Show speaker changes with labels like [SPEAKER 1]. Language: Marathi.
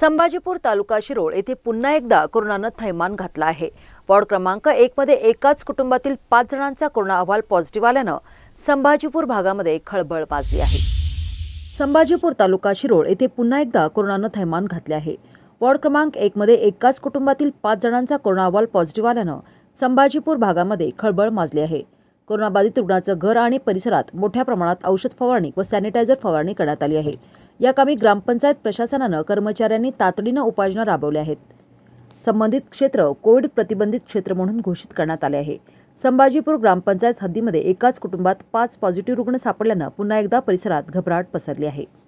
[SPEAKER 1] संभाजीपूर तालुका शिरोळ येथे पुन्हा एकदा कोरोनानं थैमान घातला आहे वॉर्ड क्रमांक एकमध्ये एकाच कुटुंबातील पाच जणांचा कोरोना अहवाल पॉझिटिव्ह आल्यानं संभाजीपूर भागामध्ये खळबळ माजली आहे संभाजीपूर तालुका शिरोळ येथे पुन्हा एकदा कोरोनानं थैमान घातले आहे वॉर्ड क्रमांक एकमध्ये एकाच कुटुंबातील पाच जणांचा कोरोना अहवाल पॉझिटिव्ह आल्यानं संभाजीपूर भागामध्ये खळबळ माजली आहे कोरोनाबाधित रुग्णाचं घर आणि परिसरात मोठ्या प्रमाणात औषध फवारणी व सॅनिटायझर फवारणी करण्यात आली आहे या कामी ग्रामपंचायत प्रशासनानं कर्मचाऱ्यांनी तातडीनं उपाययोजना राबवल्या आहेत संबंधित क्षेत्र कोविड प्रतिबंधित क्षेत्र म्हणून घोषित करण्यात आले आहे संभाजीपूर ग्रामपंचायत हद्दीमध्ये एकाच कुटुंबात पाच पॉझिटिव्ह रुग्ण सापडल्यानं पुन्हा एकदा परिसरात घबराट पसरली आहे